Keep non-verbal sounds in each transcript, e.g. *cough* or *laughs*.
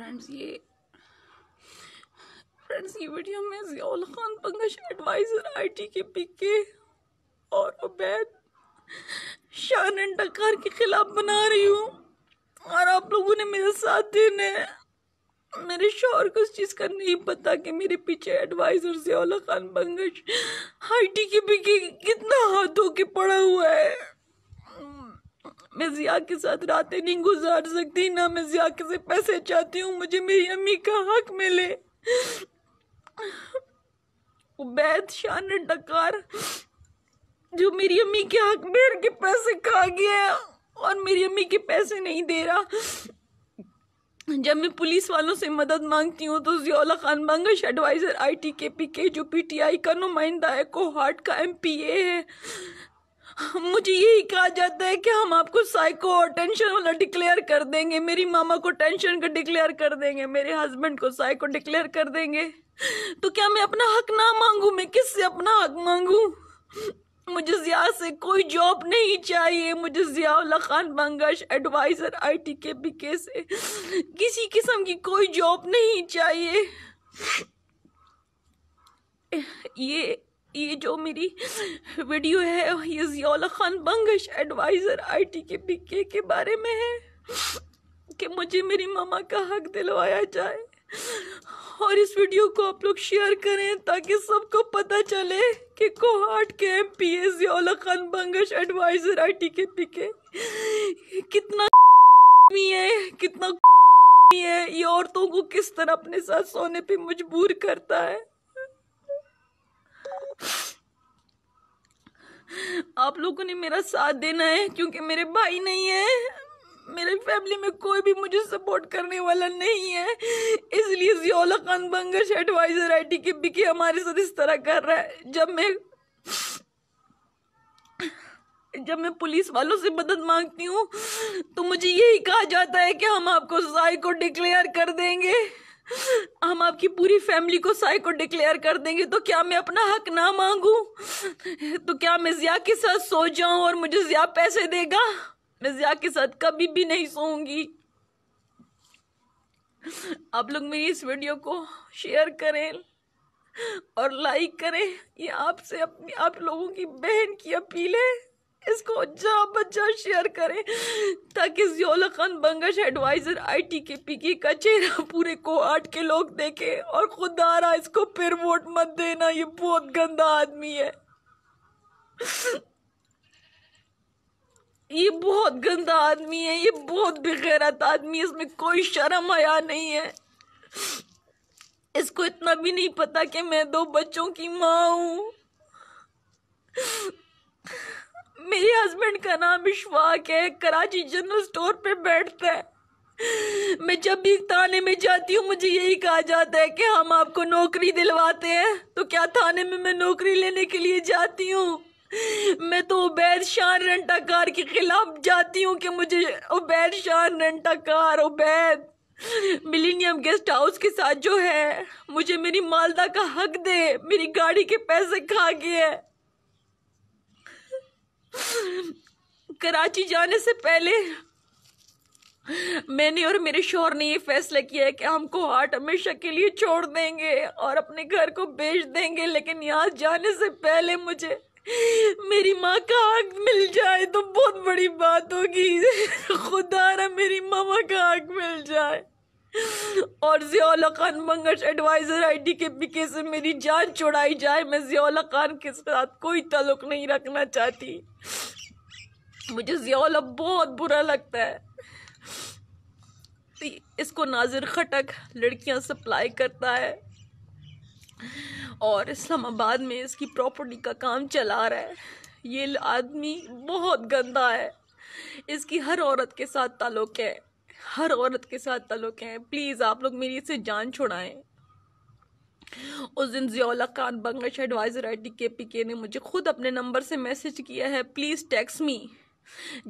friends ये friends ये video में Ziaul Khan Bangash advisor IT K PK और उबैद शान डकार के ख़िलाफ़ बना रही हूँ और आप लोगों ने मेरे साथ देना है मेरे शोर को उस चीज़ का नहीं पता कि मेरे पीछे advisor Ziaul Khan Bangash I T K PK कितना हाथों के पड़ा हुआ है मैं जिया के साथ रातें नहीं गुजार सकती ना मैं जिया के से पैसे चाहती हूँ मुझे मेरी अम्मी का हक मिले उबैद शान ने डकार जो मेरी अम्मी के हक में के पैसे खा गया और मेरी अम्मी के पैसे नहीं दे रहा जब मैं पुलिस वालों से मदद मांगती हूँ तो Ziaullah Khan Bangash advisor I T K P K जो पी टी आई का नुमाइंदा है कोहाट का एम पी ए है मुझे यही कहा जाता है कि हम आपको साइको और टेंशन वाला डिक्लेयर कर देंगे मेरी मामा को टेंशन का डिक्लेयर कर देंगे मेरे हस्बैंड को साइको डिक्लेयर कर देंगे तो क्या मैं अपना हक ना मांगू मैं किससे अपना हक मांगू मुझे जिया से कोई जॉब नहीं चाहिए मुझे Ziaullah Khan Bangash advisor I T K P K से किसी किस्म की कोई जॉब नहीं चाहिए ये ये जो मेरी वीडियो है ये Ziaullah Khan Bangash advisor IT K PK के बारे में है कि मुझे मेरी मामा का हक दिलवाया जाए और इस वीडियो को आप लोग शेयर करें ताकि सबको पता चले कि कोहाट के M P A Ziaullah Khan Bangash advisor I T K PK कितना कितना *laughs* है कितना *laughs* है ये औरतों को किस तरह अपने साथ सोने पे मजबूर करता है आप लोगों ने मेरा साथ देना है क्योंकि मेरे भाई नहीं है मेरे फैमिली में कोई भी मुझे सपोर्ट करने वाला नहीं है इसलिए Ziaullah Khan Bangash advisor I T K PK हमारे साथ इस तरह कर रहा है जब मैं जब मैं पुलिस वालों से मदद मांगती हूँ तो मुझे यही कहा जाता है कि हम आपको साई को डिक्लेयर कर देंगे आपकी पूरी फैमिली को साई को डिक्लेयर कर देंगे तो क्या मैं अपना हक ना मांगू तो क्या मैं जिया के साथ सो जाऊं और मुझे जिया पैसे देगा मैं जिया के साथ कभी भी नहीं सोऊंगी आप लोग मेरी इस वीडियो को शेयर करें और लाइक करें ये आपसे अपनी आप लोगों की बहन की अपील है इसको जा बच्चा शेयर करें ताकि Ziaullah Khan Bangash advisor I T K P K का चेहरा पूरे कोहाट के लोग देखें और खुदारा इसको फिर वोट मत देना ये बहुत गंदा आदमी है ये बहुत गंदा आदमी है ये बहुत बेगैरत आदमी है इसमें कोई शर्म आया नहीं है इसको इतना भी नहीं पता कि मैं दो बच्चों की माँ हूँ मेरे हस्बैंड का नाम इशफाक है कराची जनरल स्टोर पे बैठता है मैं जब भी थाने में जाती हूँ मुझे यही कहा जाता है कि हम आपको नौकरी दिलवाते हैं तो क्या थाने में मैं नौकरी लेने के लिए जाती हूँ मैं तो उबैद शान रंटाकार के खिलाफ जाती हूँ कि मुझे Ubaid Shan rent a car Ubaid millennium guest house के साथ जो है मुझे मेरी मालदा का हक दे मेरी गाड़ी के पैसे खा गए कराची जाने से पहले मैंने और मेरे शोहर ने ये फैसला किया है कि हमको हार्ट हमेशा के लिए छोड़ देंगे और अपने घर को बेच देंगे लेकिन यहाँ जाने से पहले मुझे मेरी माँ का हक मिल जाए तो बहुत बड़ी बात होगी *laughs* खुदा रहा मेरी मामा का हक मिल जाए और Ziaullah Khan Bangash advisor IT K PK से मेरी जान छुड़ाई जाए मैं जियाला खान के साथ कोई ताल्लुक नहीं रखना चाहती मुझे जियाला बहुत बुरा लगता है इसको नाजिर खटक लड़कियां सप्लाई करता है और इस्लामाबाद में इसकी प्रॉपर्टी का काम चला रहा है ये आदमी बहुत गंदा है इसकी हर औरत के साथ ताल्लुक़ है हर औरत के साथ तल्लुक़ है प्लीज़ आप लोग मेरी इससे जान छुड़ाएं उस दिन Ziaullah Khan Bangash advisor I T K P K ने मुझे खुद अपने नंबर से मैसेज किया है प्लीज़ टैक्स मी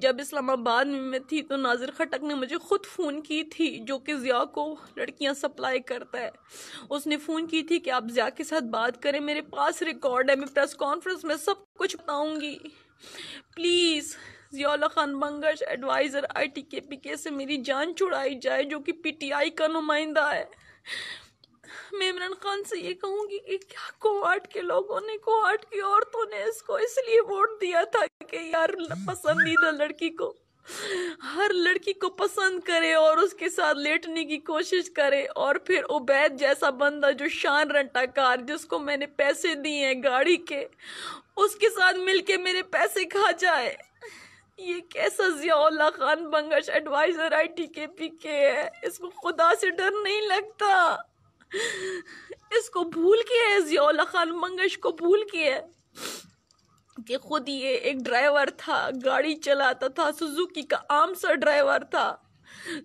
जब इस्लामाबाद में मैं थी तो नाजिर खटक ने मुझे ख़ुद फ़ोन की थी जो कि ज़िया को लड़कियां सप्लाई करता है उसने फ़ोन की थी कि आप ज़िया के साथ बात करें मेरे पास रिकॉर्ड है मैं प्रेस कॉन्फ्रेंस में सब कुछ बताऊंगी please Ziaullah Khan Bangash advisor I T K P K से मेरी जान छुड़ाई जाए जो कि पी टी आई का नुमाइंदा है मैं इमरान खान से ये कहूँगी कि क्या कोहाट के लोगों ने कोहाट की औरतों ने इसको इसलिए वोट दिया था कि यार पसंदीदा लड़की को हर लड़की को पसंद करे और उसके साथ लेटने की कोशिश करे और फिर उबैद जैसा बंदा जो शान कार जिसको मैंने पैसे दिए हैं गाड़ी के उसके साथ मिलके मेरे पैसे खा जाए ये कैसा Zia Khan Bangash advisor I T K P K है इसको खुदा से डर नहीं लगता इसको भूल के है जिया खान बंगश को भूल के है कि खुद ये एक ड्राइवर था गाड़ी चलाता था सुजुकी का आम सा ड्राइवर था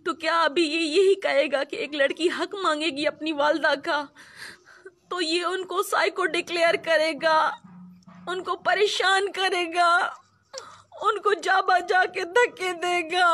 तो क्या अभी ये यही कहेगा कि एक लड़की हक मांगेगी अपनी वालदा का तो ये उनको साइको डिक्लेयर करेगा उनको परेशान करेगा उनको जा बजा के धक्के देगा